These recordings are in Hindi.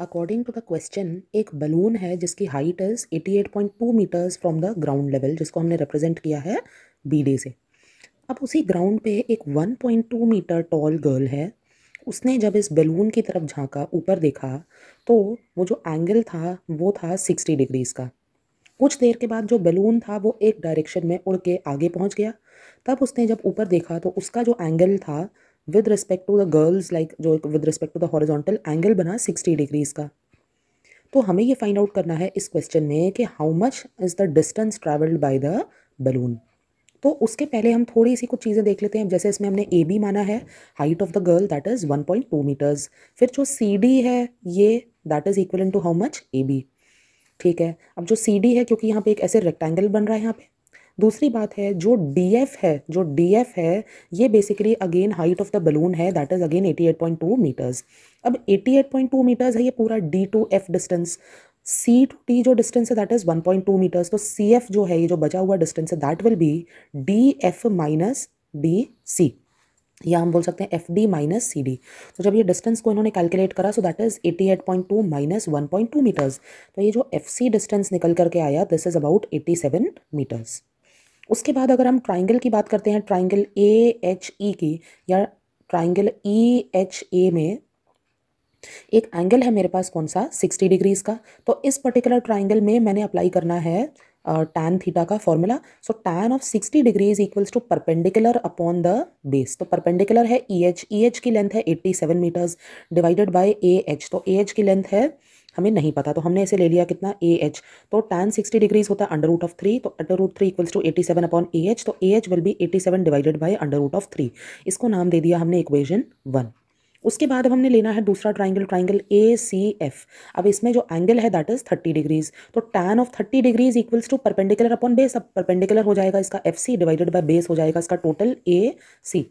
अकॉर्डिंग टू द क्वेश्चन एक बलून है जिसकी height is 88.2 metres from the ground level जिसको हमने रिप्रेजेंट किया है बी डे से अब उसी ग्राउंड पे एक 1.2 मीटर टॉल गर्ल है उसने जब इस बैलून की तरफ झांका ऊपर देखा तो वो जो एंगल था वो था सिक्सटी डिग्रीज़ का कुछ देर के बाद जो बैलून था वो एक डायरेक्शन में उड़ के आगे पहुंच गया तब उसने जब ऊपर देखा तो उसका जो एंगल था with respect to the girls like जो एक with respect to the horizontal angle बना सिक्सटी डिग्रीज़ का तो हमें ये फाइंड आउट करना है इस क्वेश्चन में कि how much is the distance travelled by the balloon तो उसके पहले हम थोड़ी सी कुछ चीज़ें देख लेते हैं जैसे इसमें हमने ए बी माना है height of the girl that is one point two metres फिर जो सी डी है ये that is equal to how much A B ठीक है अब जो सी डी है क्योंकि यहाँ पे एक ऐसे रेक्टेंगल बन रहा है यहाँ पे दूसरी बात है जो डी एफ है जो डी एफ है ये basically again height of the balloon है दैट इज़ अगेन 88.2 मीटर्स अब 88.2 मीटर्स है ये पूरा D to F distance C to T जो डिस्टेंस है दैट इज़ 1.2 मीटर्स तो सी एफ जो है ये जो बचा हुआ डिस्टेंस है that will be D F minus D C या हम बोल सकते हैं F D minus C D तो जब ये डिस्टेंस को इन्होंने कैलकुलेट करा so that is eighty eight point two minus one point two metres तो ये जो एफ सी डिस्टेंस निकल करके आया this is about eighty seven metres उसके बाद अगर हम ट्राइंगल की बात करते हैं ट्राइंगल ए एच ई की या ट्राइंगल ई एच ए में एक एंगल है मेरे पास कौन सा सिक्सटी डिग्रीज़ का तो इस पर्टिकुलर ट्राइंगल में मैंने अप्लाई करना है टैन थीटा का formula so tan of sixty degrees equals to perpendicular upon the base तो परपेंडिकुलर है ई एच ई एच की लेंथ है eighty seven metres divided by A H तो ए एच की लेंथ है हमें नहीं पता तो हमने ऐसे ले लिया कितना ए एच तो टेन सिक्सटी डिग्रीज होता है अंडर रूट ऑफ थ्री तो under root three equals to eighty seven upon A H तो A H will be eighty seven divided by under root of three इसको नाम दे दिया हमने इक्वेशन वन उसके बाद अब हमने लेना है दूसरा triangle triangle A C F अब इसमें जो एंगल है दैट इज थर्टी डिग्रीज तो tan of thirty degrees equals to perpendicular upon base अब परपेंडिकुलर हो जाएगा इसका F C divided by base हो जाएगा इसका टोटल ए सी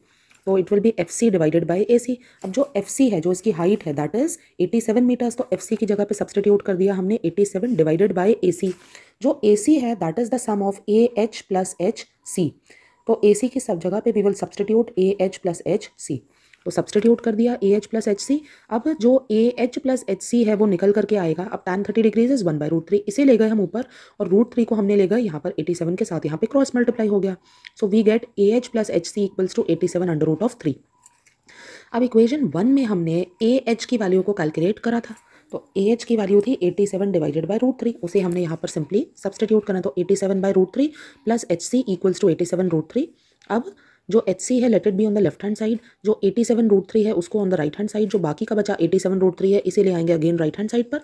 तो it will be F C divided by A C अब जो एफ सी है जो इसकी हाइट है that is eighty seven metres तो एफ सी की जगह पे सब्सटीट्यूट कर दिया हमने eighty seven divided by A C जो ए सी है that is the sum of A H plus H C तो ए सी की सब जगह पे we will substitute A H plus H C तो सब्सटीट्यूट कर दिया A H plus H C अब जो A H plus H C है वो निकल करके आएगा अब tan thirty degrees is one by root three इसे ले गए हम ऊपर और रूट थ्री को हमने ले गए यहाँ पर एटी सेवन के साथ यहाँ पे क्रॉस मल्टीप्लाई हो गया so we get A H plus H C equals to eighty seven under root of three अब इक्वेशन वन में हमने ए एच की वैल्यू को कैलकुलेट करा था तो ए एच की वैल्यू थी eighty seven divided by root three उसे हमने यहाँ पर सिंपली सब्सटीट्यूट करना तो eighty seven by root three plus H C equals to eighty seven root three अब जो एच सी है let it be on the left hand side जो एटी सेवन रूट थ्री है उसको on the right hand side जो बाकी का बचा एटी सेवन रूट थ्री है इसे ले आएंगे अगेन राइट हैंड साइड पर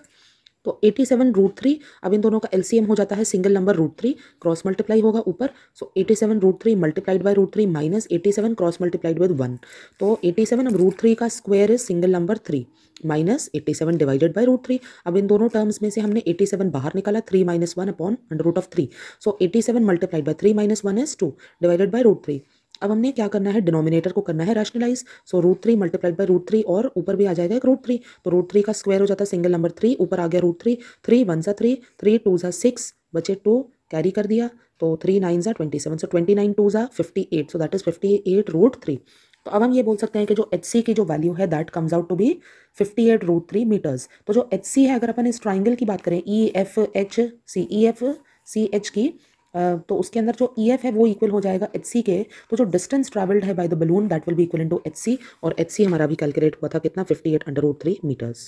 तो एटी सेवन रूट थ्री अब इन दोनों का एलसीएम हो जाता है single number root three cross multiply होगा ऊपर so eighty seven root three multiplied by root three minus eighty seven cross multiplied by one तो एटी सेवन अब रूट थ्री का square is single number three minus eighty seven divided by root three अब इन दोनों टर्म्स में से हमने एटी सेवन बाहर निकाला three minus one upon under root of three so eighty seven multiplied by three minus one is two divided by root three अब हमने क्या करना है डिनोमिनेटर को करना है rationalise so root three multiplied by root three और ऊपर भी आ जाएगा एक रूट थ्री तो रूट थ्री का स्क्वायर हो जाता है सिंगल नंबर थ्री ऊपर आ गया रूट थ्री थ्री वन सा थ्री थ्री टू सा सिक्स बचे टू कैरी कर दिया तो थ्री नाइन सा twenty seven so twenty nine two सा fifty eight so that is fifty eight root three तो अब हम ये बोल सकते हैं कि जो एच सी की जो वैल्यू है that comes out to be fifty eight root three metres तो जो एच सी है अगर अपन इस ट्राइंगल की बात करें E F H C E F C H की तो उसके अंदर जो ई e एफ है वो इक्वल हो जाएगा एच सी के तो जो डिस्टेंस ट्रेवल्ड है by the balloon that will भी इक्वल टू एच सी और एच सी हमारा भी कैलकुलेट हुआ था कितना fifty eight under root three metres